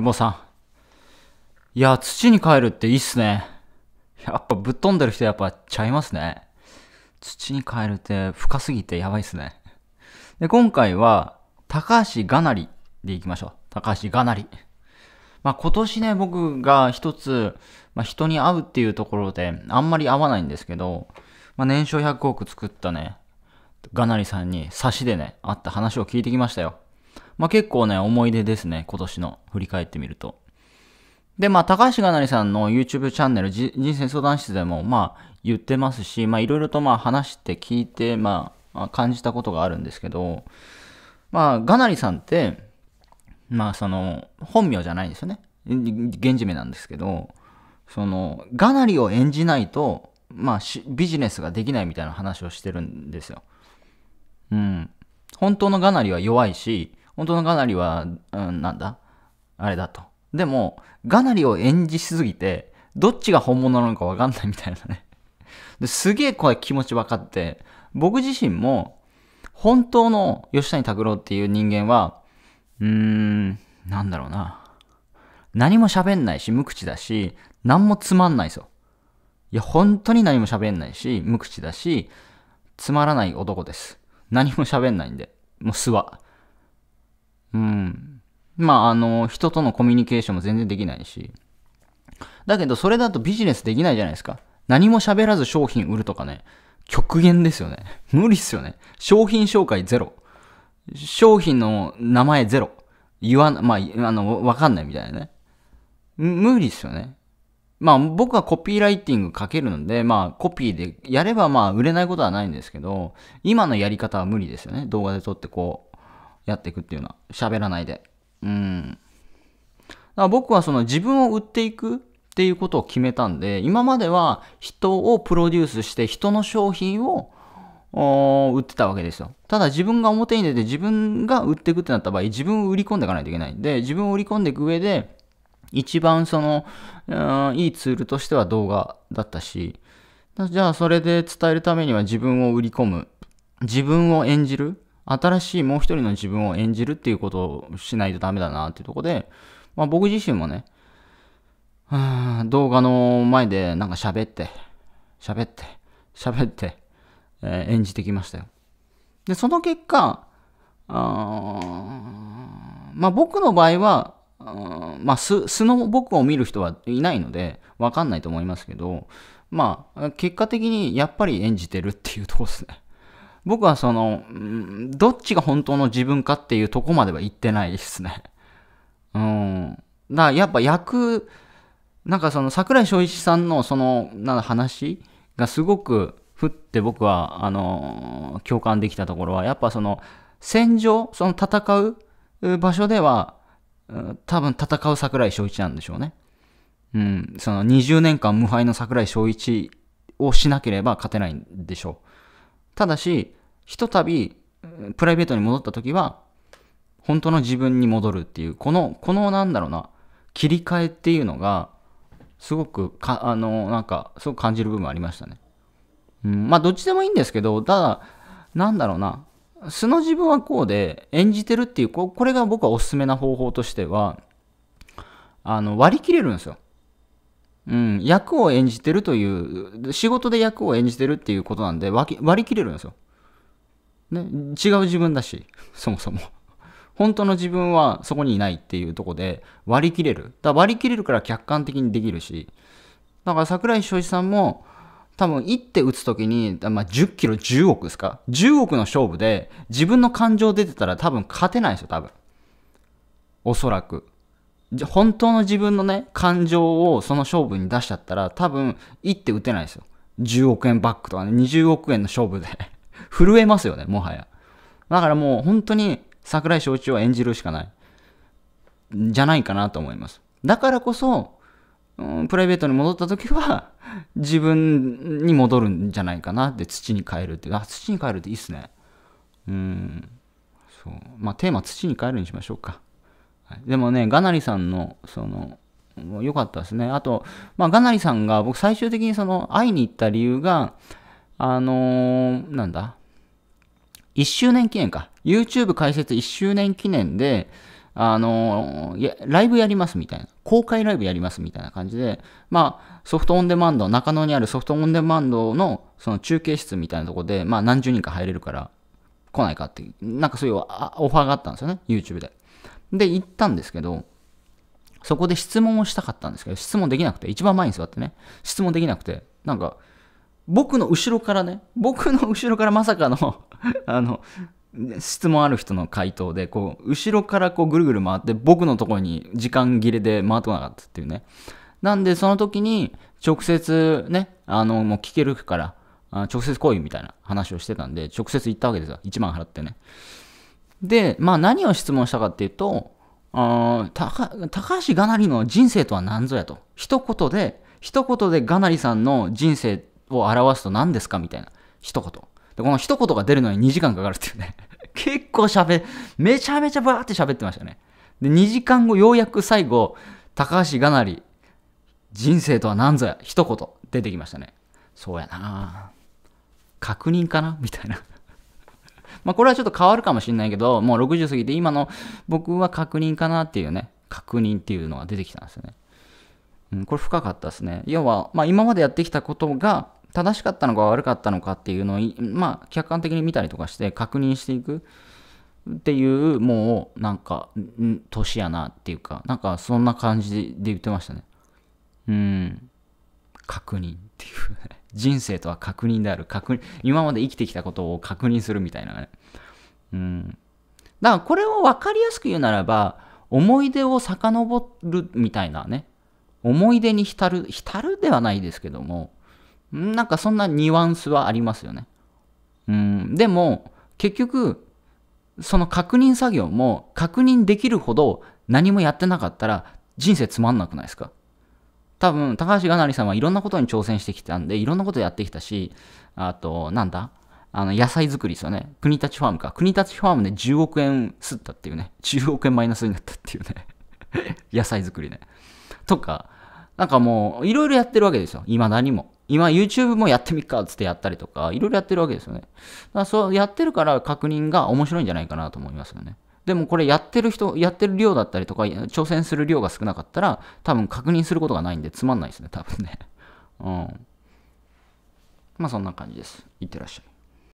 久保さん。いや、土に帰るっていいっすね。やっぱぶっ飛んでる人やっぱちゃいますね。土に帰るって深すぎてやばいっすね。で、今回は、高橋がなりでいきましょう。高橋がなり。まあ、今年ね、僕が一つ、まあ、人に会うっていうところで、あんまり会わないんですけど、まあ、年商100億作ったね、がなりさんに差しでね、会った話を聞いてきましたよ。まあ、結構ね、思い出ですね、今年の。振り返ってみると。で、まあ、高橋がなりさんの YouTube チャンネル、人生相談室でも、まあ、言ってますし、まあ、いろいろと、まあ、話して聞いて、まあ、感じたことがあるんですけど、まあ、がなりさんって、まあ、その、本名じゃないんですよね。現地名なんですけど、その、がなりを演じないと、まあ、ビジネスができないみたいな話をしてるんですよ。うん。本当のがなりは弱いし、本当のガナリは、うん、なんだあれだと。でも、ガナリを演じしすぎて、どっちが本物なのかわかんないみたいなね。ですげえ怖い気持ち分かって、僕自身も、本当の吉谷拓郎っていう人間は、うーん、なんだろうな。何も喋んないし、無口だし、何もつまんないですよ。いや、本当に何も喋んないし、無口だし、つまらない男です。何も喋んないんで。もうすわ。うん。まあ、あの、人とのコミュニケーションも全然できないし。だけど、それだとビジネスできないじゃないですか。何も喋らず商品売るとかね。極限ですよね。無理っすよね。商品紹介ゼロ。商品の名前ゼロ。言わな、まあ、あの、わかんないみたいなね。無理っすよね。まあ僕はコピーライティングかけるので、まあコピーでやればまあ売れないことはないんですけど、今のやり方は無理ですよね。動画で撮ってこう、やっていくっていうのは喋らないでうんだから僕はその自分を売っていくっていうことを決めたんで今までは人をプロデュースして人の商品を売ってたわけですよ。ただ自分が表に出て自分が売っていくってなった場合、自分を売り込んでいかないといけない。で、自分を売り込んでいく上で、一番その、うん、いいツールとしては動画だったし、じゃあそれで伝えるためには自分を売り込む。自分を演じる。新しいもう一人の自分を演じるっていうことをしないとダメだなっていうとこで、まあ、僕自身もね、動画の前でなんか喋って、喋って、喋って、えー、演じてきましたよ。で、その結果、あまあ僕の場合は、あまあ素素の僕を見る人はいないので、わかんないと思いますけど、まあ結果的にやっぱり演じてるっていうとこですね。僕はその、どっちが本当の自分かっていうとこまでは言ってないですね。うん。だからやっぱ役、なんかその桜井翔一さんのその、なん話がすごくふって僕は、あの、共感できたところは、やっぱその、戦場、その戦う場所では、多分戦う桜井翔一なんでしょうね。うん。その20年間無敗の桜井翔一をしなければ勝てないんでしょう。ただし、ひとたび、プライベートに戻った時は、本当の自分に戻るっていう、この、このなんだろうな、切り替えっていうのが、すごくか、あの、なんか、すごく感じる部分ありましたね。うん、まあ、どっちでもいいんですけど、ただ、なんだろうな、素の自分はこうで、演じてるっていう、これが僕はおすすめな方法としては、あの、割り切れるんですよ。うん、役を演じてるという仕事で役を演じてるっていうことなんで割り切れるんですよ、ね、違う自分だしそもそも本当の自分はそこにいないっていうとこで割り切れるだ割り切れるから客観的にできるしだから櫻井翔一さんも多分一手打つ時に、まあ、10キロ10億ですか10億の勝負で自分の感情出てたら多分勝てないですよ多分おそらく本当の自分のね、感情をその勝負に出しちゃったら、多分、一手打てないですよ。10億円バックとかね、20億円の勝負で 震えますよね、もはや。だからもう本当に桜井翔一を演じるしかない。じゃないかなと思います。だからこそ、うん、プライベートに戻った時は、自分に戻るんじゃないかなって、土に変えるってあ、土に変えるっていいっすね。うん。そう。まあ、テーマ土に変えるにしましょうか。でもね、ガナリさんの、その、良かったですね。あと、まあ、ガナリさんが、僕最終的にその、会いに行った理由が、あのー、なんだ、1周年記念か。YouTube 開設1周年記念で、あのー、ライブやりますみたいな。公開ライブやりますみたいな感じで、まあ、ソフトオンデマンド、中野にあるソフトオンデマンドの、その中継室みたいなとこで、まあ、何十人か入れるから、来ないかって、なんかそういうオファーがあったんですよね、YouTube で。で、行ったんですけど、そこで質問をしたかったんですけど、質問できなくて、一番前に座ってね、質問できなくて、なんか、僕の後ろからね、僕の後ろからまさかのあの、質問ある人の回答で、こう、後ろからこうぐるぐる回って、僕のところに時間切れで回ってこなかったっていうね。なんで、その時に、直接ね、あの、もう聞けるから、直接来いみたいな話をしてたんで、直接行ったわけですよ。1万払ってね。で、まあ何を質問したかっていうと、あ高橋がなりの人生とは何ぞやと。一言で、一言でがなりさんの人生を表すと何ですかみたいな。一言。で、この一言が出るのに2時間かかるっていうね。結構喋、めちゃめちゃバーって喋ってましたね。で、2時間後、ようやく最後、高橋がなり、人生とは何ぞや、一言出てきましたね。そうやな確認かなみたいな。まあ、これはちょっと変わるかもしれないけど、もう60過ぎて今の僕は確認かなっていうね、確認っていうのが出てきたんですよね。うん、これ深かったですね。要は、まあ、今までやってきたことが正しかったのか悪かったのかっていうのを、まあ、客観的に見たりとかして確認していくっていう、もう、なんか、ん年やなっていうか、なんかそんな感じで言ってましたね。うん。確認っていうね人生とは確認である。確認、今まで生きてきたことを確認するみたいなね。うん。だからこれを分かりやすく言うならば、思い出を遡るみたいなね。思い出に浸る、浸るではないですけども、なんかそんなニュアンスはありますよね。うん。でも、結局、その確認作業も確認できるほど何もやってなかったら人生つまんなくないですか多分、高橋がなりさんはいろんなことに挑戦してきたんで、いろんなことやってきたし、あと、なんだあの、野菜作りですよね。国立ファームか。国立ファームで10億円すったっていうね。10億円マイナスになったっていうね。野菜作りね。とか、なんかもう、いろいろやってるわけですよ。今何も。今 YouTube もやってみっかっつってやったりとか、いろいろやってるわけですよね。だからそうやってるから確認が面白いんじゃないかなと思いますよね。でもこれやってる人、やってる量だったりとか、挑戦する量が少なかったら、多分確認することがないんで、つまんないですね、多分ね。うん。まあそんな感じです。いってらっしゃい。